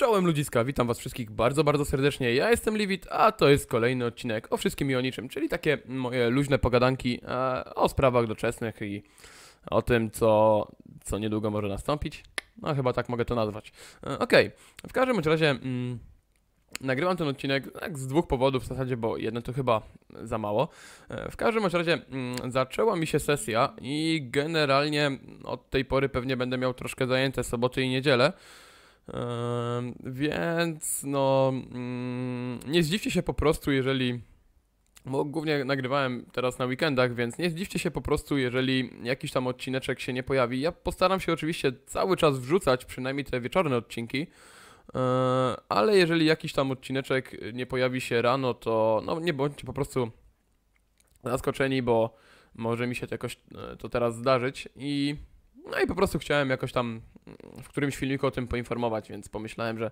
Czołem ludziska, witam was wszystkich bardzo, bardzo serdecznie. Ja jestem Liwit, a to jest kolejny odcinek o wszystkim i o niczym, czyli takie moje luźne pogadanki e, o sprawach doczesnych i o tym, co, co niedługo może nastąpić. No chyba tak mogę to nazwać. E, okej, okay. w każdym razie mm, nagrywam ten odcinek tak, z dwóch powodów w zasadzie, bo jedno to chyba za mało. E, w każdym razie mm, zaczęła mi się sesja i generalnie od tej pory pewnie będę miał troszkę zajęte soboty i niedzielę. Więc no, mm, nie zdziwcie się po prostu, jeżeli. Bo głównie nagrywałem teraz na weekendach, więc nie zdziwcie się po prostu, jeżeli jakiś tam odcineczek się nie pojawi. Ja postaram się oczywiście cały czas wrzucać, przynajmniej te wieczorne odcinki. E, ale jeżeli jakiś tam odcineczek nie pojawi się rano, to no nie bądźcie po prostu zaskoczeni, bo może mi się to jakoś e, to teraz zdarzyć. I no i po prostu chciałem jakoś tam mm, w którymś filmiku o tym poinformować, więc pomyślałem, że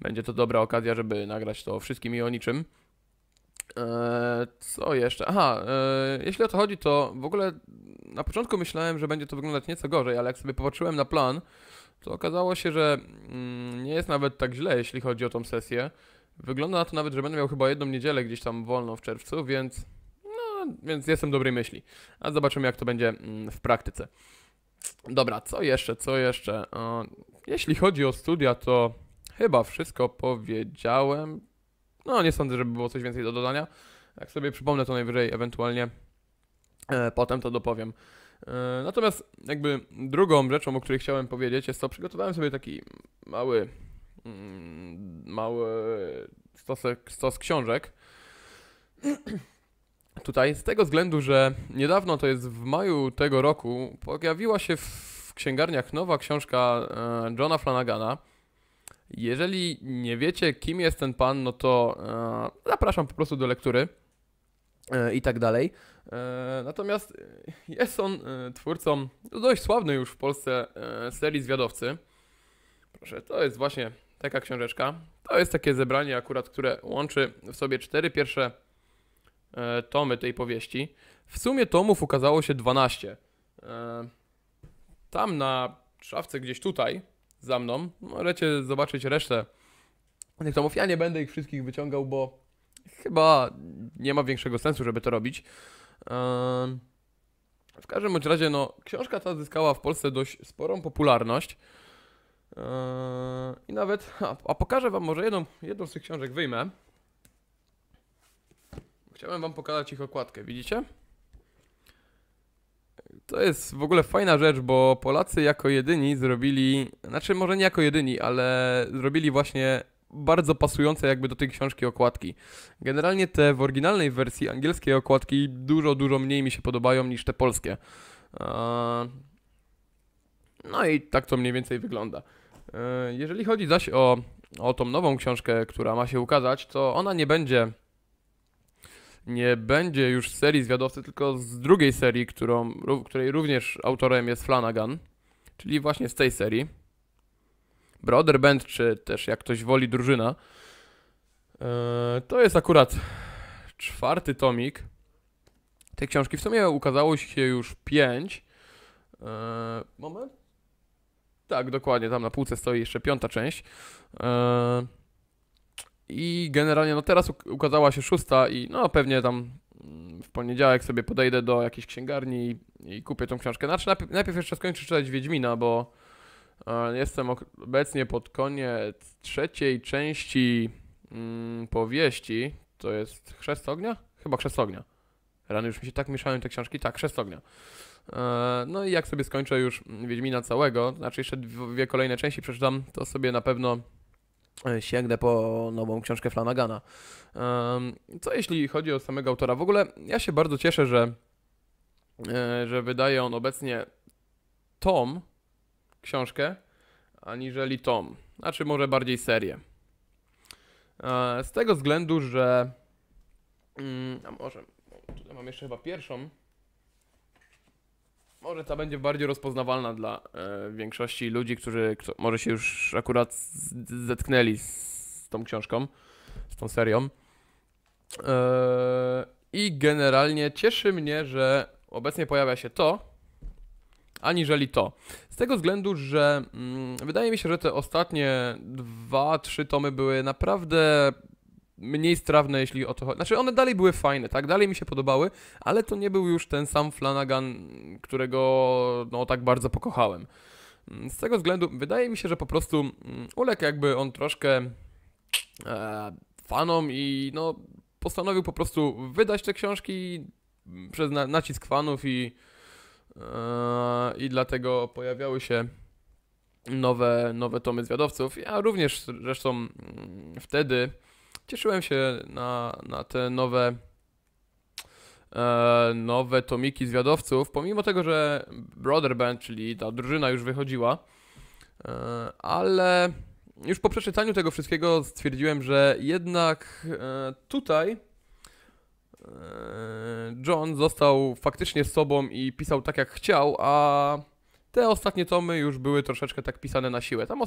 będzie to dobra okazja, żeby nagrać to o wszystkim i o niczym. E, co jeszcze? Aha, e, jeśli o to chodzi, to w ogóle na początku myślałem, że będzie to wyglądać nieco gorzej, ale jak sobie popatrzyłem na plan, to okazało się, że mm, nie jest nawet tak źle, jeśli chodzi o tą sesję. Wygląda na to nawet, że będę miał chyba jedną niedzielę gdzieś tam wolną w czerwcu, więc, no, więc jestem dobrej myśli. A zobaczymy, jak to będzie mm, w praktyce. Dobra, co jeszcze, co jeszcze? Jeśli chodzi o studia, to chyba wszystko powiedziałem. No, nie sądzę, żeby było coś więcej do dodania. Jak sobie przypomnę, to najwyżej ewentualnie e, potem to dopowiem. E, natomiast jakby drugą rzeczą, o której chciałem powiedzieć, jest to, przygotowałem sobie taki mały, mm, mały stosek, stos książek. tutaj z tego względu, że niedawno, to jest w maju tego roku, pojawiła się w księgarniach nowa książka e, Johna Flanagana. Jeżeli nie wiecie, kim jest ten pan, no to e, zapraszam po prostu do lektury e, i tak dalej. Natomiast jest on twórcą dość sławnej już w Polsce serii Zwiadowcy. Proszę, to jest właśnie taka książeczka. To jest takie zebranie akurat, które łączy w sobie cztery pierwsze E, tomy tej powieści. W sumie tomów ukazało się 12. E, tam na szafce gdzieś tutaj, za mną, możecie zobaczyć resztę tych tomów. Ja nie będę ich wszystkich wyciągał, bo chyba nie ma większego sensu, żeby to robić. E, w każdym bądź razie, no, książka ta zyskała w Polsce dość sporą popularność. I nawet, a, a pokażę Wam może jedną, jedną z tych książek wyjmę. Chciałem wam pokazać ich okładkę, widzicie? To jest w ogóle fajna rzecz, bo Polacy jako jedyni zrobili, znaczy może nie jako jedyni, ale zrobili właśnie bardzo pasujące jakby do tej książki okładki. Generalnie te w oryginalnej wersji angielskiej okładki dużo, dużo mniej mi się podobają niż te polskie. No i tak to mniej więcej wygląda. E, jeżeli chodzi zaś o, o tą nową książkę, która ma się ukazać, to ona nie będzie nie będzie już z serii Zwiadowcy, tylko z drugiej serii, którą, której również autorem jest Flanagan, czyli właśnie z tej serii. Brother Band, czy też jak ktoś woli drużyna. E, to jest akurat czwarty tomik tej książki. W sumie ukazało się już pięć. E, moment. Tak, dokładnie, tam na półce stoi jeszcze piąta część. Eee, i generalnie, no teraz ukazała się szósta i no pewnie tam mm, w poniedziałek sobie podejdę do jakiejś księgarni i, i kupię tą książkę. Znaczy najpierw, najpierw jeszcze skończę czytać Wiedźmina, bo e, jestem obecnie pod koniec trzeciej części mm, powieści. To jest Chrzest Ognia? Chyba Chrzest Ognia. Rany już mi się tak mieszają te książki. Tak, Chrzest Ognia. E, no i jak sobie skończę już mm, Wiedźmina całego, znaczy jeszcze dwie kolejne części przeczytam, to sobie na pewno E, sięgnę po nową książkę Flanagana. Co jeśli chodzi o samego autora? W ogóle ja się bardzo cieszę, że, e, że wydaje on obecnie tom, książkę, aniżeli tom. Znaczy może bardziej serię. E, z tego względu, że... Mm, a może... Tutaj mam jeszcze chyba pierwszą. Może ta będzie bardziej rozpoznawalna dla e, większości ludzi, którzy kto, może się już akurat zetknęli z tą książką, z tą serią. E, I generalnie cieszy mnie, że obecnie pojawia się to, aniżeli to. Z tego względu, że mm, wydaje mi się, że te ostatnie dwa, trzy tomy były naprawdę mniej strawne, jeśli o to chodzi. Znaczy, one dalej były fajne, tak? Dalej mi się podobały, ale to nie był już ten sam Flanagan, którego no, tak bardzo pokochałem. Mm, z tego względu wydaje mi się, że po prostu mm, uległ jakby on troszkę e, fanom i no, postanowił po prostu wydać te książki przez na, nacisk fanów i, e, i dlatego pojawiały się nowe, nowe tomy zwiadowców. Ja również zresztą mm, wtedy cieszyłem się na, na te nowe e, nowe tomiki zwiadowców, pomimo tego, że Band, czyli ta drużyna już wychodziła, e, ale już po przeczytaniu tego wszystkiego stwierdziłem, że jednak e, tutaj John został faktycznie sobą i pisał tak jak chciał, a te ostatnie tomy już były troszeczkę tak pisane na siłę. Tam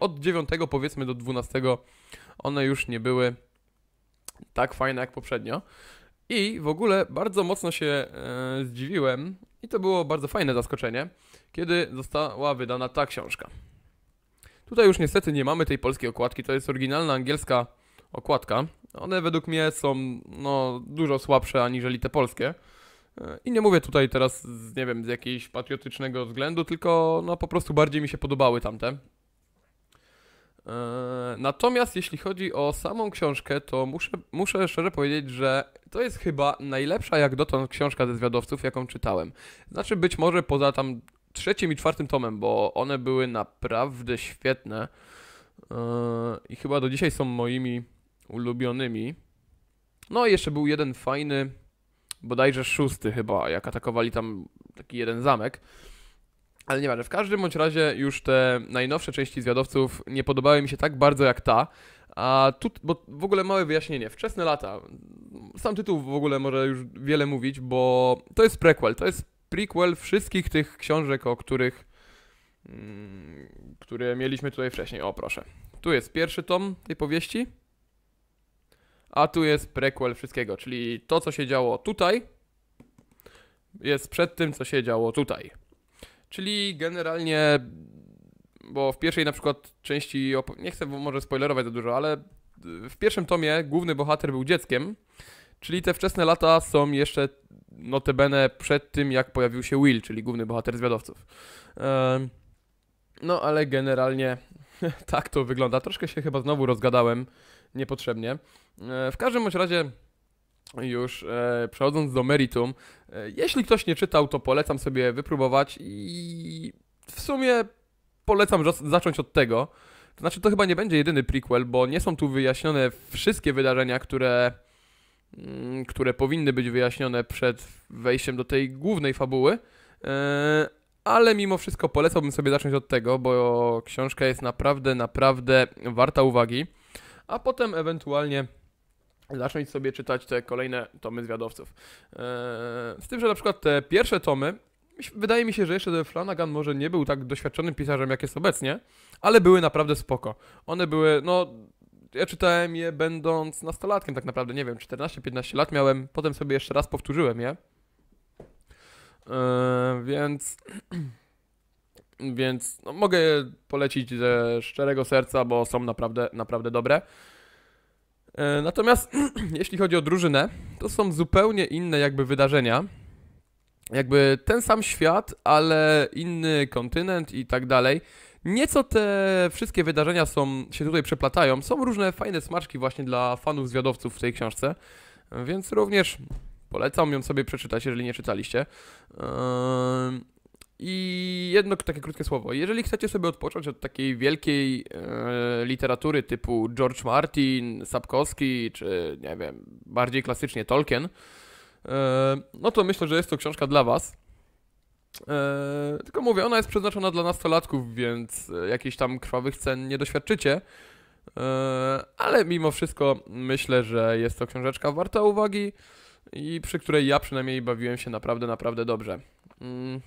od 9 powiedzmy do 12 one już nie były tak fajne jak poprzednio. I w ogóle bardzo mocno się e, zdziwiłem, i to było bardzo fajne zaskoczenie, kiedy została wydana ta książka. Tutaj już niestety nie mamy tej polskiej okładki, to jest oryginalna angielska okładka. One według mnie są no, dużo słabsze aniżeli te polskie. I nie mówię tutaj teraz, z, nie wiem, z jakiegoś patriotycznego względu, tylko no po prostu bardziej mi się podobały tamte. E, natomiast jeśli chodzi o samą książkę, to muszę, muszę szczerze powiedzieć, że to jest chyba najlepsza jak dotąd książka ze zwiadowców, jaką czytałem. Znaczy być może poza tam trzecim i czwartym tomem, bo one były naprawdę świetne e, i chyba do dzisiaj są moimi ulubionymi. No i jeszcze był jeden fajny bodajże szósty chyba, jak atakowali tam taki jeden zamek. Ale nie ważne. w każdym bądź razie już te najnowsze części zwiadowców nie podobały mi się tak bardzo jak ta. A tu, bo w ogóle małe wyjaśnienie, wczesne lata, sam tytuł w ogóle może już wiele mówić, bo to jest prequel, to jest prequel wszystkich tych książek, o których, mm, które mieliśmy tutaj wcześniej. O proszę, tu jest pierwszy tom tej powieści, a tu jest prequel wszystkiego, czyli to, co się działo tutaj, jest przed tym, co się działo tutaj. Czyli generalnie, bo w pierwszej na przykład części, nie chcę może spoilerować za dużo, ale w pierwszym tomie główny bohater był dzieckiem, czyli te wczesne lata są jeszcze notabene przed tym, jak pojawił się Will, czyli główny bohater zwiadowców. No ale generalnie tak to wygląda. Troszkę się chyba znowu rozgadałem niepotrzebnie. E, w każdym bądź razie już e, przechodząc do meritum, e, jeśli ktoś nie czytał, to polecam sobie wypróbować i w sumie polecam zacząć od tego. To znaczy, to chyba nie będzie jedyny prequel, bo nie są tu wyjaśnione wszystkie wydarzenia, które, mm, które powinny być wyjaśnione przed wejściem do tej głównej fabuły. ale mimo wszystko polecałbym sobie zacząć od tego, bo książka jest naprawdę, naprawdę warta uwagi. A potem ewentualnie zacząć sobie czytać te kolejne tomy zwiadowców. Eee, z tym, że na przykład te pierwsze tomy, wydaje mi się, że jeszcze Flanagan może nie był tak doświadczonym pisarzem, jak jest obecnie, ale były naprawdę spoko. One były, no, ja czytałem je będąc nastolatkiem tak naprawdę, nie wiem, 14-15 lat miałem, potem sobie jeszcze raz powtórzyłem je. Yy, więc... więc no, mogę polecić ze szczerego serca, bo są naprawdę, naprawdę dobre. E, natomiast jeśli chodzi o drużynę, to są zupełnie inne jakby wydarzenia. Jakby ten sam świat, ale inny kontynent i tak dalej. Nieco te wszystkie wydarzenia są, się tutaj przeplatają. Są różne fajne smaczki właśnie dla fanów zwiadowców w tej książce, e, więc również polecam ją sobie przeczytać, jeżeli nie czytaliście. E, i jedno takie krótkie słowo. Jeżeli chcecie sobie odpocząć od takiej wielkiej e, literatury typu George Martin, Sapkowski, czy nie wiem, bardziej klasycznie Tolkien, e, no to myślę, że jest to książka dla Was. E, tylko mówię, ona jest przeznaczona dla nastolatków, więc e, jakichś tam krwawych scen nie doświadczycie. E, ale mimo wszystko myślę, że jest to książeczka warta uwagi i przy której ja przynajmniej bawiłem się naprawdę, naprawdę dobrze. Mm.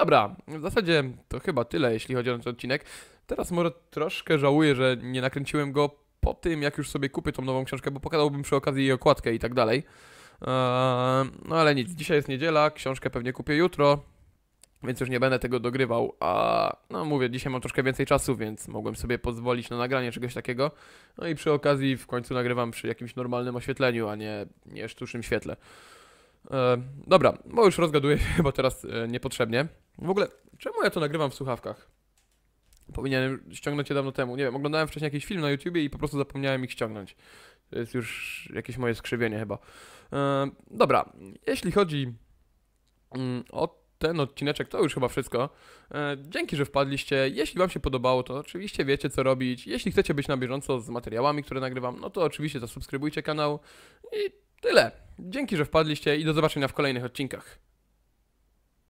Dobra, w zasadzie to chyba tyle, jeśli chodzi o ten odcinek. Teraz może troszkę żałuję, że nie nakręciłem go po tym, jak już sobie kupię tą nową książkę, bo pokazałbym przy okazji jej okładkę i tak dalej. Eee, no ale nic, dzisiaj jest niedziela, książkę pewnie kupię jutro, więc już nie będę tego dogrywał, a no mówię, dzisiaj mam troszkę więcej czasu, więc mogłem sobie pozwolić na nagranie czegoś takiego. No i przy okazji w końcu nagrywam przy jakimś normalnym oświetleniu, a nie, nie sztucznym świetle. E, dobra, bo już rozgaduję się, bo teraz e, niepotrzebnie. W ogóle, czemu ja to nagrywam w słuchawkach? Powinienem ściągnąć je dawno temu. Nie wiem, oglądałem wcześniej jakiś film na YouTubie i po prostu zapomniałem ich ściągnąć. To jest już jakieś moje skrzywienie chyba. E, dobra, jeśli chodzi mm, o ten odcineczek, to już chyba wszystko. Dzięki, że wpadliście. Jeśli Wam się podobało, to oczywiście wiecie, co robić. Jeśli chcecie być na bieżąco z materiałami, które nagrywam, no to oczywiście zasubskrybujcie kanał i tyle. Dzięki, że wpadliście i do zobaczenia w kolejnych odcinkach.